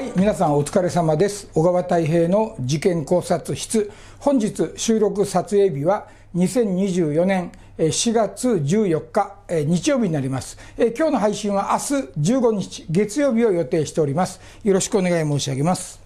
はい皆さんお疲れ様です小川太平の事件考察室本日収録撮影日は2024年4月14日日曜日になります今日の配信は明日15日月曜日を予定しておりますよろしくお願い申し上げます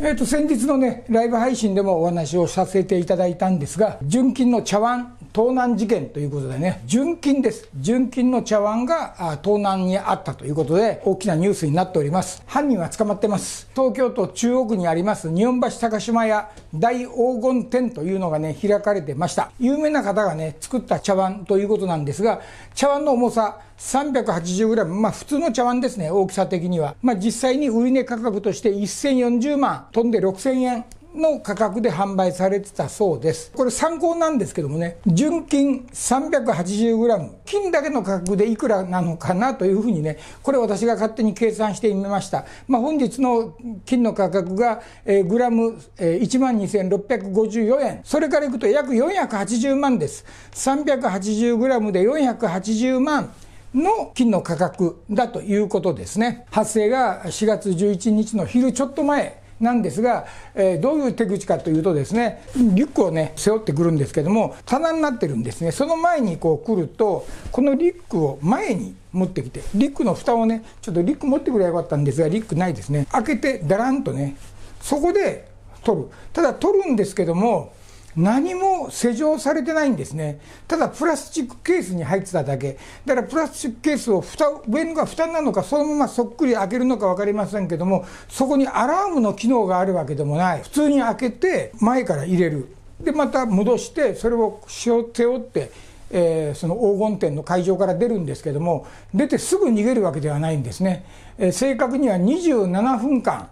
えー、と先日のねライブ配信でもお話をさせていただいたんですが純金の茶碗盗難事件ということでね、純金です。純金の茶碗が盗難にあったということで、大きなニュースになっております。犯人は捕まってます。東京都中央区にあります日本橋高島屋大黄金店というのがね、開かれてました。有名な方がね、作った茶碗ということなんですが、茶碗の重さ 380g、まあ普通の茶碗ですね、大きさ的には。まあ実際に売値価格として1040万、飛んで6000円の価格で販売されてたそうですこれ参考なんですけどもね純金 380g 金だけの価格でいくらなのかなというふうにねこれ私が勝手に計算してみました、まあ、本日の金の価格が、えー、グラム、えー、1万2654円それからいくと約480万です 380g で480万の金の価格だということですね発生が4月11日の昼ちょっと前なんですが、えー、どういう手口かというとですねリュックをね背負ってくるんですけども棚になってるんですねその前にこう来るとこのリュックを前に持ってきてリュックの蓋をねちょっとリュック持ってくればよかったんですがリュックないですね開けてだらんとねそこで取るただ取るんですけども何も施錠されてないんですね、ただプラスチックケースに入ってただけ、だからプラスチックケースを蓋上のが蓋なのか、そのままそっくり開けるのか分かりませんけども、そこにアラームの機能があるわけでもない、普通に開けて、前から入れる、でまた戻して、それを背負って、えー、その黄金店の会場から出るんですけども、出てすぐ逃げるわけではないんですね。えー、正確には27分間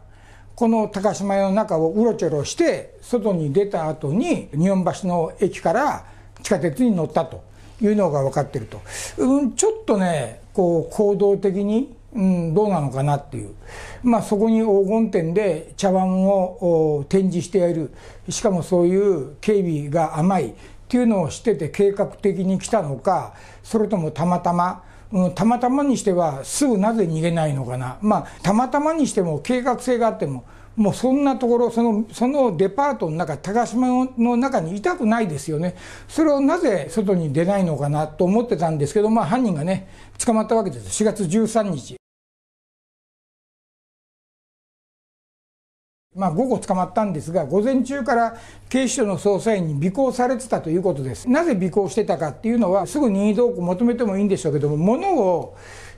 この高島屋の中をうろちょろして外に出た後に日本橋の駅から地下鉄に乗ったというのが分かってると、うん、ちょっとねこう行動的に、うん、どうなのかなっていう、まあ、そこに黄金店で茶碗を展示してやるしかもそういう警備が甘いっていうのをしてて計画的に来たのかそれともたまたまうん、たまたまにしてはすぐなぜ逃げないのかな、まあ、たまたまにしても計画性があっても、もうそんなところ、そのそのデパートの中、高島の中にいたくないですよね、それをなぜ外に出ないのかなと思ってたんですけど、まあ、犯人がね、捕まったわけです、4月13日。まあ、午後捕まったんですが、午前中から警視庁の捜査員に尾行されてたということです。なぜ尾行してたかっていうのは、すぐ任意同行求めてもいいんでしょうけども、物を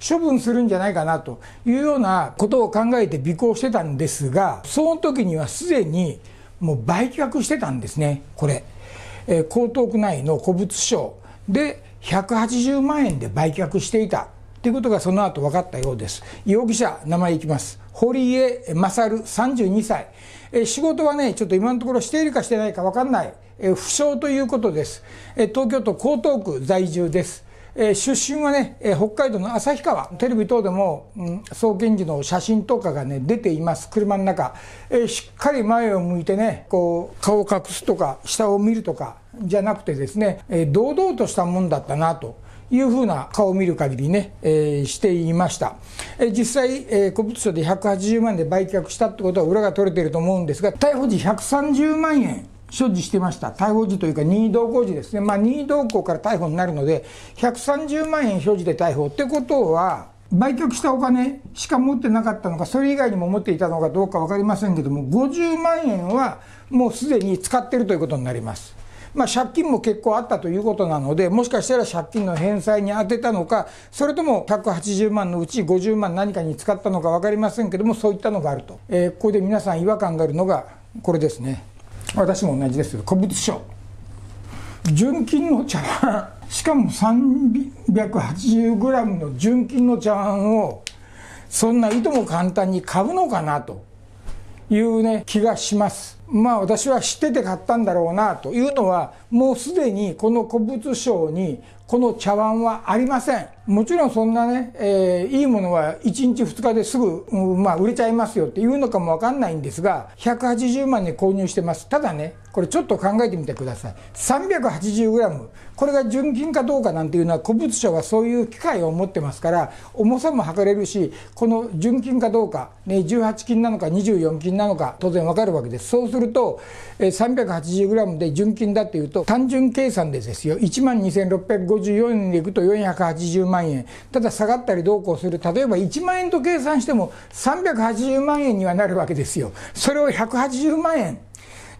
処分するんじゃないかなというようなことを考えて尾行してたんですが、その時にはすでにもう売却してたんですね、これ。えー、江東区内の古物商で180万円で売却していた。ということがその後分かったようです容疑者名前いきます堀江勝32歳え仕事はねちょっと今のところしているかしてないか分かんないえ不詳ということですえ東京都江東区在住ですえ出身はね、え北海道の旭川テレビ等でも、うん、創建時の写真とかがね出ています車の中、えしっかり前を向いてねこう顔を隠すとか下を見るとかじゃなくてですね、え堂々としたもんだったなというふうな顔を見る限りね、えー、していました。えー、実際、えー、古物商で180万円で売却したってことは裏が取れてると思うんですが、逮捕時130万円所持してました。逮捕時というか任意同行時ですね。まあ任意同行から逮捕になるので、130万円所持で逮捕ってことは、売却したお金しか持ってなかったのか、それ以外にも持っていたのかどうか分かりませんけども、50万円はもうすでに使ってるということになります。まあ、借金も結構あったということなので、もしかしたら借金の返済に充てたのか、それとも180万のうち50万何かに使ったのか分かりませんけども、そういったのがあると、えー、ここで皆さん違和感があるのがこれですね、私も同じですけど、古物商、純金の茶碗、しかも3 8 0ムの純金の茶碗を、そんないとも簡単に買うのかなというね、気がします。まあ私は知ってて買ったんだろうなというのはもうすでにこの古物商にこの茶碗はありませんもちろんそんなね、えー、いいものは1日2日ですぐ、うん、まあ、売れちゃいますよっていうのかも分かんないんですが180万で購入してますただねこれちょっと考えてみてください 380g これが純金かどうかなんていうのは古物商はそういう機械を持ってますから重さも測れるしこの純金かどうか、ね、18金なのか24金なのか当然分かるわけですそうするると 380g で純金だっていうと単純計算でですよ1万2654円でいくと480万円ただ下がったりどうこうする例えば1万円と計算しても380万円にはなるわけですよそれを180万円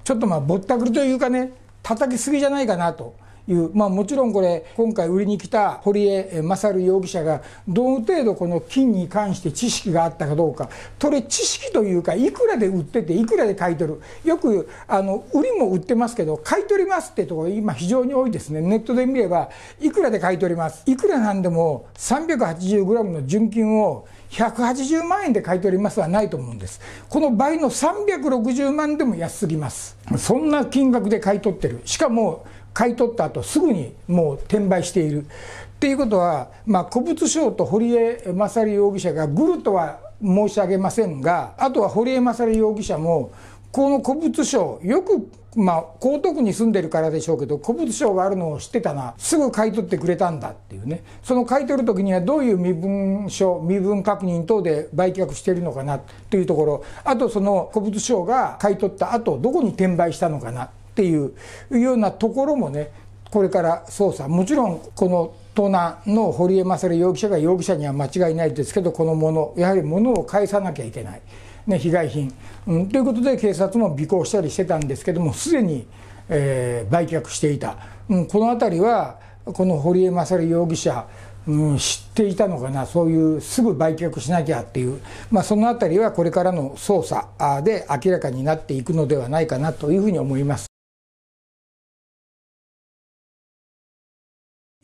ちょっとまあぼったくりというかね叩きすぎじゃないかなという、まあ、もちろんこれ今回売りに来た堀江勝容疑者がどの程度この金に関して知識があったかどうかこれ知識というかいくらで売ってていくらで買い取るよくあの売りも売ってますけど買い取りますってところ今非常に多いですねネットで見ればいくらで買い取りますいくらなんでも3 8 0ムの純金を180万円で買い取りますはないと思うんですこの倍の360万でも安すぎますそんな金額で買い取ってるしかも買い取った後すぐにもう転売している。っていうことは、まあ、古物商と堀江勝容疑者がグルとは申し上げませんがあとは堀江勝容疑者もこの古物商よくまあ江東区に住んでるからでしょうけど古物商があるのを知ってたなすぐ買い取ってくれたんだっていうねその買い取る時にはどういう身分証身分確認等で売却してるのかなというところあとその古物商が買い取った後どこに転売したのかなっていうようなところもねこれから捜査もちろんこの盗難の堀江勝容疑者が容疑者には間違いないですけどこのものやはりものを返さなきゃいけない、ね、被害品、うん、ということで警察も尾行したりしてたんですけどもすでに、えー、売却していた、うん、この辺りはこの堀江勝容疑者うん、知っていたのかな、そういうすぐ売却しなきゃっていう、まあ、そのあたりはこれからの捜査で明らかになっていくのではないかなというふうに思います。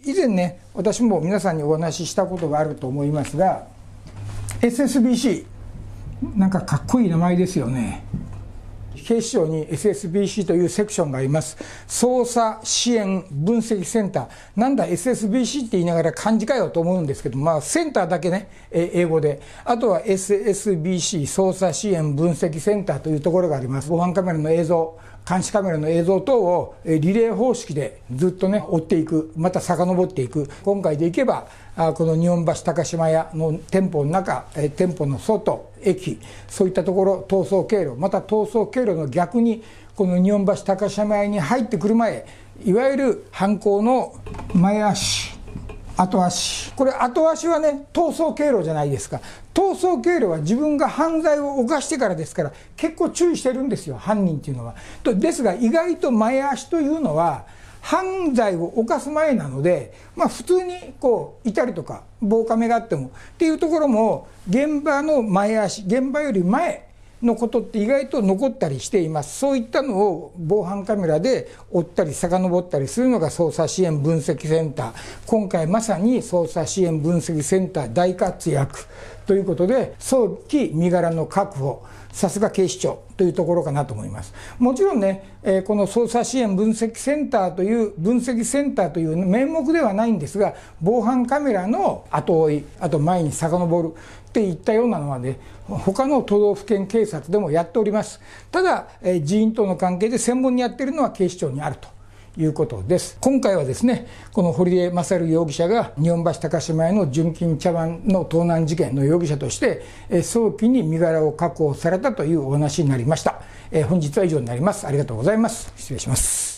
以前ね私も皆さんにお話ししたことがあると思いますが SSBC なんかかっこいい名前ですよね警視庁に SSBC というセクションがあります。捜査支援分析センター。なんだ SSBC って言いながら漢字かよと思うんですけど、まあセンターだけね、え英語で。あとは SSBC 捜査支援分析センターというところがあります。防犯カメラの映像、監視カメラの映像等をリレー方式でずっとね、追っていく、また遡っていく、今回でいけば、この日本橋高島屋の店舗の中、店舗の外、駅そういったところ逃走経路また逃走経路の逆にこの日本橋高島屋に入ってくる前いわゆる犯行の前足後足これ後足はね逃走経路じゃないですか逃走経路は自分が犯罪を犯してからですから結構注意してるんですよ犯人っていうのは。ですが意外と前足というのは犯罪を犯す前なので、まあ、普通にこういたりとか、防カメがあってもっていうところも、現場の前足、現場より前のことって意外と残ったりしていますそういったのを防犯カメラで追ったり遡ったりするのが捜査支援分析センター今回まさに捜査支援分析センター大活躍ということで早期身柄の確保さすが警視庁というところかなと思いますもちろんね、えこの捜査支援分析センターという分析センターという名目ではないんですが防犯カメラの後追いあと前に遡るっていったようなのはね他の都道府県警察でもやっておりますただえ寺院との関係で専門にやってるのは警視庁にあるということです今回はですねこの堀江勝容疑者が日本橋高島屋の純金茶碗の盗難事件の容疑者としてえ早期に身柄を確保されたというお話になりましたえ本日は以上になりますありがとうございます失礼します